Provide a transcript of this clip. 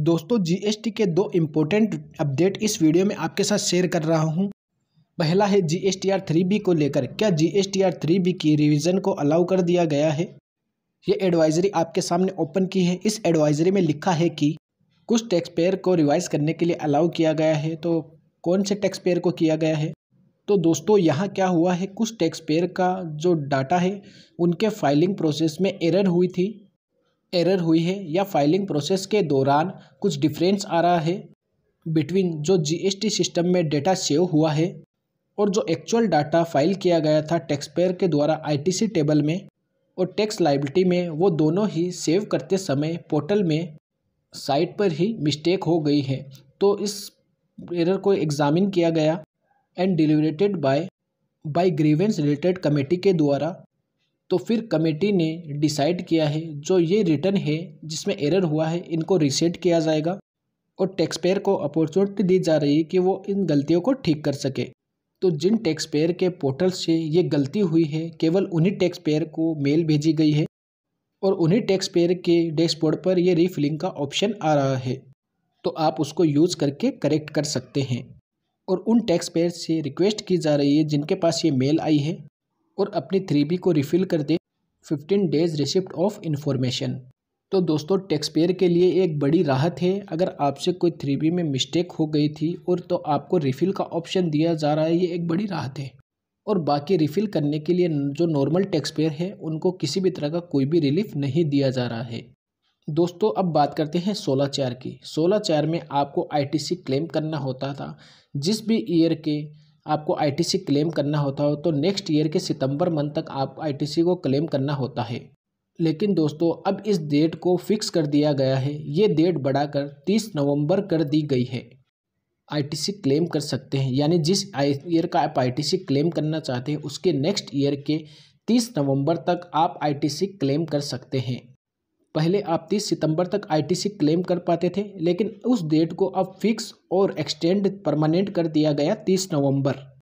दोस्तों जीएसटी के दो इम्पोर्टेंट अपडेट इस वीडियो में आपके साथ शेयर कर रहा हूं पहला है G S T R three B को लेकर क्या G S T R three B की रिविज़न को अलाउ कर दिया गया है ये एडवाइजरी आपके सामने ओपन की है इस एडवाइजरी में लिखा है कि कुछ टैक्स पेयर को रिवाइज करने के लिए अलाउ किया गया है तो कौन से टैक्स पेयर को किया गया है तो दोस्तों यहाँ क्या हुआ है कुछ टैक्स पेयर का जो डाटा है उनके फाइलिंग प्रोसेस में एरर हुई थी एरर हुई है या फाइलिंग प्रोसेस के दौरान कुछ डिफरेंस आ रहा है बिटवीन जो जीएसटी सिस्टम में डेटा सेव हुआ है और जो एक्चुअल डाटा फाइल किया गया था टैक्सपेयर के द्वारा आईटीसी टेबल में और टैक्स लाइबिलिटी में वो दोनों ही सेव करते समय पोर्टल में साइट पर ही मिस्टेक हो गई है तो इस एरर को एग्जामिन किया गया and deliberated by by grievance related committee के द्वारा तो फिर कमेटी ने डिसाइड किया है जो ये रिटर्न है जिसमें एरर हुआ है इनको रिसेट किया जाएगा और टैक्स पेयर को अपॉर्चुनिटी दी जा रही है कि वो इन गलतियों को ठीक कर सके तो जिन टैक्स पेयर के पोर्टल से ये गलती हुई है केवल उन्हीं टैक्स पेयर को मेल भेजी गई है और उन्हीं टैक्स पेयर के डैशबोर्ड पर यह रीफिलिंग का ऑप्शन आ रहा है तो आप उसको यूज़ करके करेक्ट कर सकते हैं और उन टैक्स पेयर से रिक्वेस्ट की जा रही है जिनके पास ये मेल आई है और अपनी थ्री बी को रिफ़िल कर दे fifteen days receipt of information तो दोस्तों टैक्सपेयर के लिए एक बड़ी राहत है अगर आपसे कोई थ्री बी में मिस्टेक हो गई थी और तो आपको रिफ़िल का ऑप्शन दिया जा रहा है ये एक बड़ी राहत है और बाकी रिफ़िल करने के लिए जो नॉर्मल टैक्सपेयर है उनको किसी भी तरह का कोई भी रिलीफ नहीं दिया जा रहा है दोस्तों अब बात करते हैं सोलह चार की सोलह चार में आपको सी क्लेम करना होता था जिस भी ईयर के आपको आईटीसी क्लेम करना होता हो तो नेक्स्ट ईयर के सितंबर मंथ तक आप आईटीसी को क्लेम करना होता है लेकिन दोस्तों अब इस डेट को फिक्स कर दिया गया है ये डेट बढ़ाकर 30 नवंबर कर दी गई है आईटीसी क्लेम कर सकते हैं यानी जिस ईयर का आप आईटीसी क्लेम करना चाहते हैं उसके नेक्स्ट ईयर के तीस नवंबर तक आप आई क्लेम कर सकते हैं पहले आप 30 सितंबर तक आईटीसी क्लेम कर पाते थे लेकिन उस डेट को अब फिक्स और एक्सटेंड परमानेंट कर दिया गया 30 नवंबर